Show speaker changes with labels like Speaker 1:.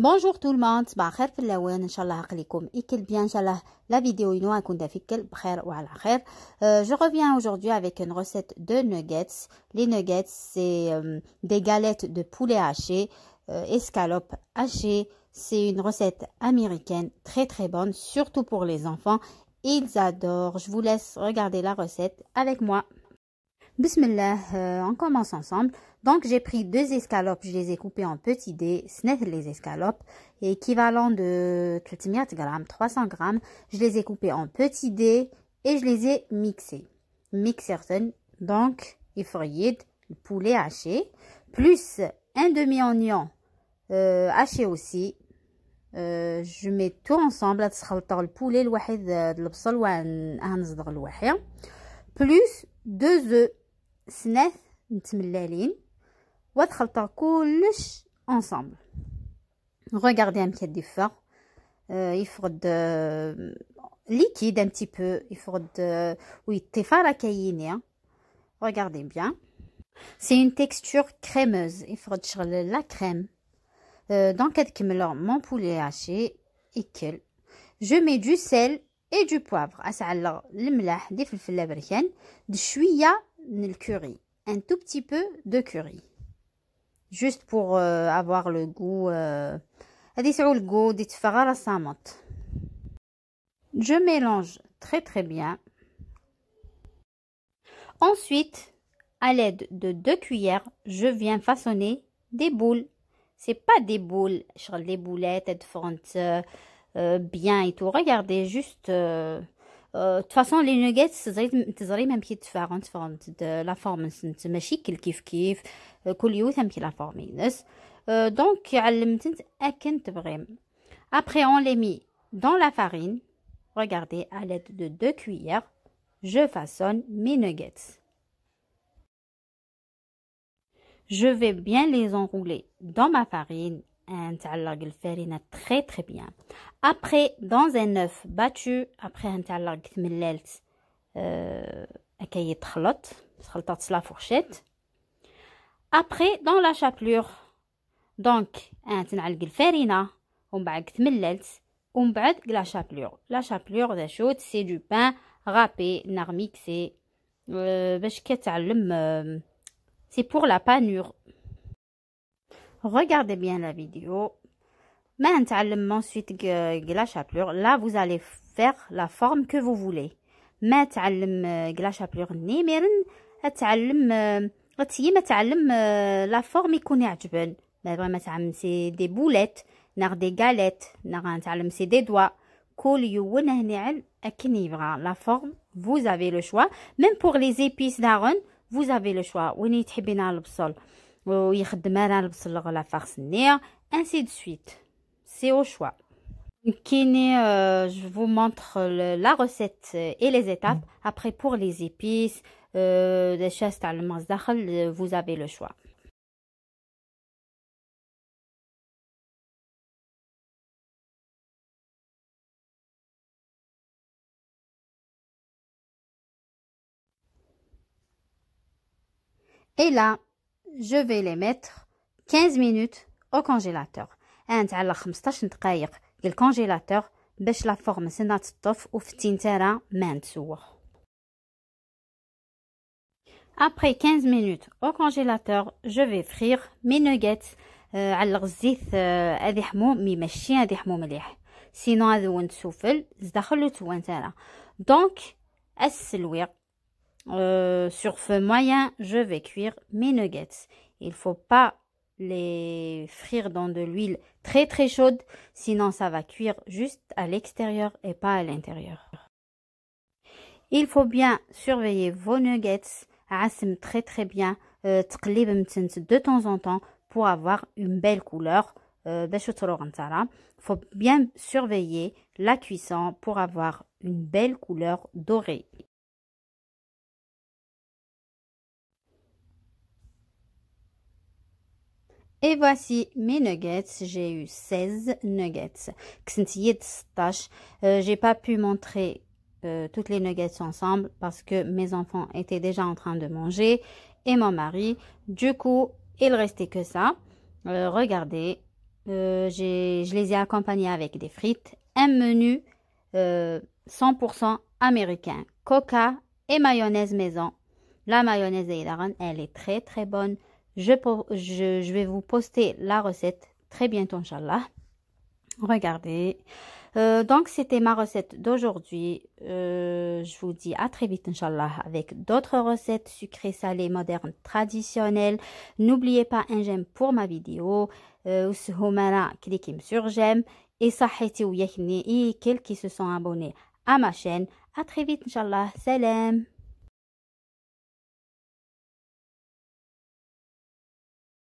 Speaker 1: Bonjour tout le monde, bah, vidéo euh, je reviens aujourd'hui avec une recette de nuggets les nuggets c'est euh, des galettes de poulet haché euh, escalope hachée c'est une recette américaine très très bonne surtout pour les enfants ils adorent je vous laisse regarder la recette avec moi Bismillah, on commence ensemble. Donc, j'ai pris deux escalopes, je les ai coupées en petits dés, ce les escalopes, équivalent de 300 grammes, 300 grammes, je les ai coupées en petits dés et je les ai mixées. Mixer donc, il faut le poulet haché, plus un demi-oignon euh, haché aussi. Euh, je mets tout ensemble, à le poulet, le euh, plus deux œufs, سناث et vous ensemble. Regardez un petit peu Il faut de euh, liquide un petit peu. Il faut de. Oui, il hein. Regardez bien. C'est une texture crémeuse. Il faut de la crème. Euh, dans quelques minutes, mon poulet haché et Je mets du sel et du poivre. à ah, ça que le mélange faire. de un curry. Un tout petit peu de curry juste pour euh, avoir le goût euh, je mélange très très bien ensuite à l'aide de deux cuillères je viens façonner des boules c'est pas des boules des boulettes de font euh, bien et tout regardez juste euh, de toute façon, les nuggets, c'est un même qui différent, de la forme, c'est une machine kif kiff le qui est même qui la forme, euh, donc, après, on les met dans la farine, regardez, à l'aide de deux cuillères, je façonne mes nuggets. Je vais bien les enrouler dans ma farine un très très bien après dans un œuf battu après euh, un talg thmelts acayet tralot de la fourchette après dans la chapelure donc un talg il ferine on bat thmelts on la chapelure la chapelure des choses c'est du pain râpé non euh, ben, euh, c'est pour la panure regardez bien la vidéo. Maintenant, ensuite la chapelure. Là, vous allez faire la forme que vous voulez. maintenant euh, euh, euh, la chapelure, شابلور تعلم forme تعلم لا فورم يكون يعجبن des boulettes des سي دي نار vous avez le choix même pour les épices vous avez le choix ويخدمها لها لبس la خصني ainsi de suite c'est au choix euh, je vous montre la recette et les étapes après pour les épices euh, les chastes euh, vous avez le choix Et là, je vais les mettre 15 minutes au congélateur. Et à la 15 minutes du congélateur, باش la forme sena tstof ou ftin tara mansour. Après 15 minutes au congélateur, je vais frire mes nuggets à l'huile zith hadi hmoum mi machi hadi hmoum mliḥ. Sinon hadi wnt soufel, zdakhlou twan tara. Donc, as euh, sur feu moyen, je vais cuire mes nuggets. Il ne faut pas les frire dans de l'huile très très chaude, sinon ça va cuire juste à l'extérieur et pas à l'intérieur. Il faut bien surveiller vos nuggets, assim très très bien, euh, de temps en temps pour avoir une belle couleur. Il euh, bah, faut bien surveiller la cuisson pour avoir une belle couleur dorée. Et voici mes nuggets. J'ai eu 16 nuggets. Je euh, J'ai pas pu montrer euh, toutes les nuggets ensemble parce que mes enfants étaient déjà en train de manger et mon mari. Du coup, il restait que ça. Euh, regardez, je les ai accompagnés avec des frites. Un menu 100% américain. Coca et mayonnaise maison. La mayonnaise là, elle est très très bonne. Je, vais vous poster la recette très bientôt, Inch'Allah. Regardez. Euh, donc, c'était ma recette d'aujourd'hui. Euh, je vous dis à très vite, Inch'Allah, avec d'autres recettes sucrées, salées, modernes, traditionnelles. N'oubliez pas un j'aime pour ma vidéo. Euh, cliquez sur j'aime. Et sahiti ou et quels qui se sont abonnés à ma chaîne. À très vite, Inch'Allah. Salam.